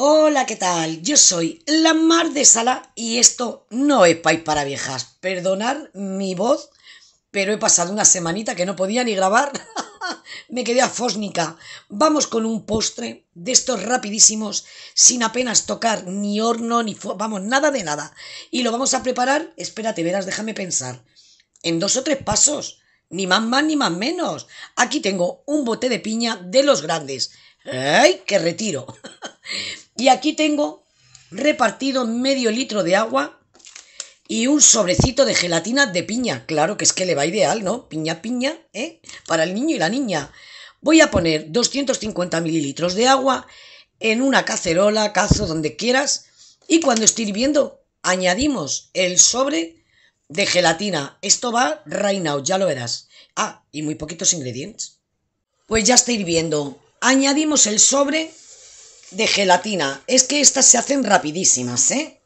Hola, ¿qué tal? Yo soy la Mar de Sala y esto no es País para Viejas. Perdonar mi voz, pero he pasado una semanita que no podía ni grabar. Me quedé afósnica. Vamos con un postre de estos rapidísimos, sin apenas tocar ni horno, ni... Vamos, nada de nada. Y lo vamos a preparar, espérate, verás, déjame pensar, en dos o tres pasos. Ni más más ni más menos. Aquí tengo un bote de piña de los grandes. ¡Ay, qué retiro! Y aquí tengo repartido medio litro de agua y un sobrecito de gelatina de piña. Claro que es que le va ideal, ¿no? Piña, piña, ¿eh? Para el niño y la niña. Voy a poner 250 mililitros de agua en una cacerola, cazo, donde quieras. Y cuando esté hirviendo, añadimos el sobre de gelatina. Esto va right ya lo verás. Ah, y muy poquitos ingredientes. Pues ya está hirviendo. Añadimos el sobre de gelatina. Es que estas se hacen rapidísimas, ¿eh?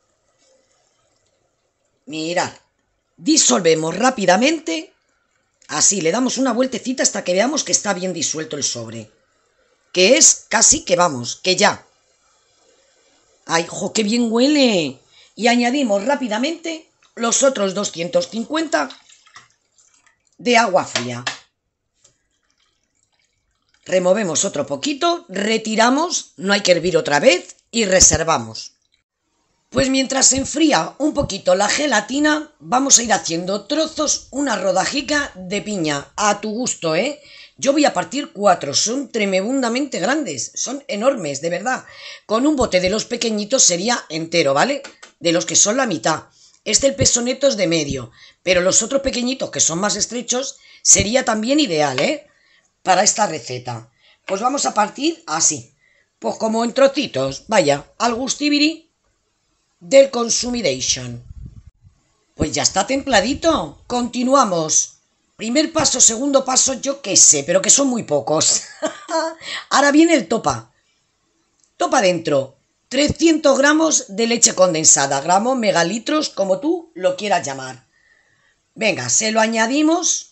Mirad. Disolvemos rápidamente. Así, le damos una vueltecita hasta que veamos que está bien disuelto el sobre. Que es casi que vamos, que ya. ¡Ay, jo, qué bien huele! Y añadimos rápidamente los otros 250 de agua fría removemos otro poquito, retiramos, no hay que hervir otra vez y reservamos. Pues mientras se enfría un poquito la gelatina, vamos a ir haciendo trozos, una rodajica de piña, a tu gusto, ¿eh? Yo voy a partir cuatro, son tremendamente grandes, son enormes, de verdad. Con un bote de los pequeñitos sería entero, ¿vale? De los que son la mitad. Este el neto es de medio, pero los otros pequeñitos que son más estrechos sería también ideal, ¿eh? para esta receta. Pues vamos a partir así. Pues como en trocitos, vaya, al gustibiri del consumidation. Pues ya está templadito. Continuamos. Primer paso, segundo paso, yo qué sé, pero que son muy pocos. Ahora viene el topa. Topa dentro. 300 gramos de leche condensada, gramos, megalitros, como tú lo quieras llamar. Venga, se lo añadimos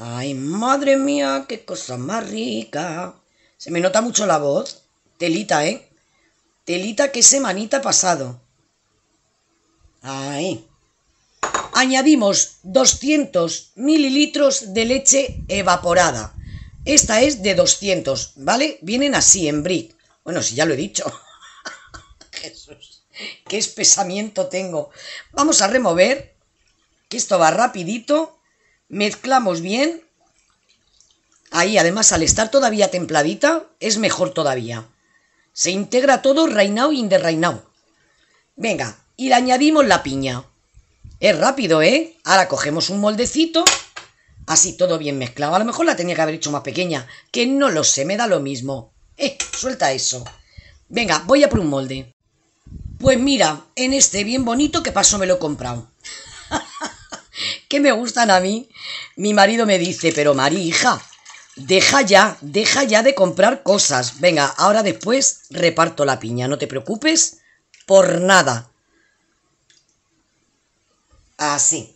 Ay, madre mía, qué cosa más rica. Se me nota mucho la voz. Telita, ¿eh? Telita que semanita pasado. Ay. Añadimos 200 mililitros de leche evaporada. Esta es de 200, ¿vale? Vienen así en brick. Bueno, si ya lo he dicho. Jesús, qué espesamiento tengo. Vamos a remover, que esto va rapidito mezclamos bien. Ahí, además, al estar todavía templadita, es mejor todavía. Se integra todo reinao y reinao. Venga, y le añadimos la piña. Es rápido, ¿eh? Ahora cogemos un moldecito, así todo bien mezclado. A lo mejor la tenía que haber hecho más pequeña, que no lo sé, me da lo mismo. Eh, suelta eso. Venga, voy a por un molde. Pues mira, en este bien bonito que paso me lo he comprado que me gustan a mí, mi marido me dice, pero María, hija, deja ya, deja ya de comprar cosas. Venga, ahora después reparto la piña, no te preocupes por nada. Así.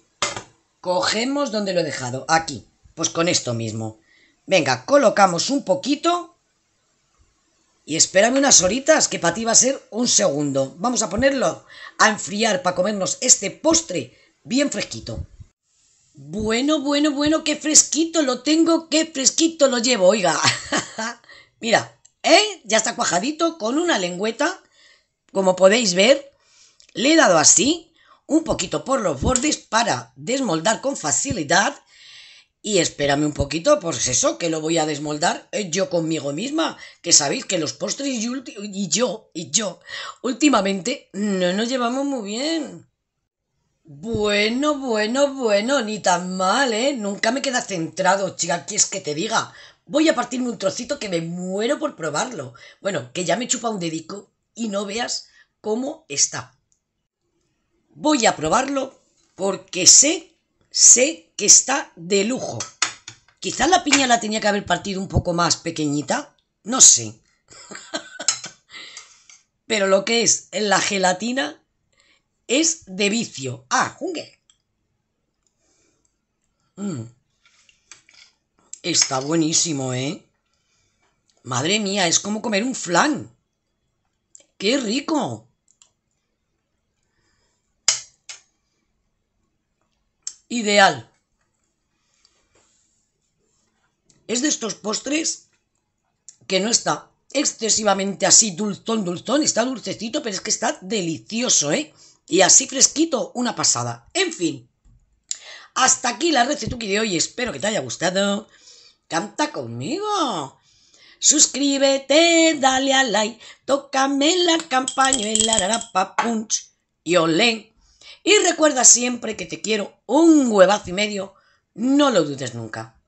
Cogemos donde lo he dejado, aquí. Pues con esto mismo. Venga, colocamos un poquito y espérame unas horitas, que para ti va a ser un segundo. Vamos a ponerlo a enfriar para comernos este postre bien fresquito. Bueno, bueno, bueno, qué fresquito lo tengo, qué fresquito lo llevo, oiga. Mira, ¿eh? Ya está cuajadito con una lengüeta, como podéis ver. Le he dado así, un poquito por los bordes para desmoldar con facilidad. Y espérame un poquito, pues eso, que lo voy a desmoldar eh, yo conmigo misma. Que sabéis que los postres y yo, y yo, últimamente, no nos llevamos muy bien. Bueno, bueno, bueno, ni tan mal, ¿eh? Nunca me queda centrado, chica, ¿qué es que te diga? Voy a partirme un trocito que me muero por probarlo. Bueno, que ya me chupa un dedico y no veas cómo está. Voy a probarlo porque sé, sé que está de lujo. Quizá la piña la tenía que haber partido un poco más pequeñita, no sé. Pero lo que es la gelatina es de vicio. Ah, jungle. Mm. Está buenísimo, ¿eh? Madre mía, es como comer un flan. ¡Qué rico! Ideal. Es de estos postres que no está excesivamente así dulzón, dulzón. Está dulcecito, pero es que está delicioso, ¿eh? Y así fresquito, una pasada. En fin, hasta aquí la receta de hoy. Espero que te haya gustado. Canta conmigo. Suscríbete, dale a like, tócame la en la punch y olé. Y recuerda siempre que te quiero un huevazo y medio, no lo dudes nunca.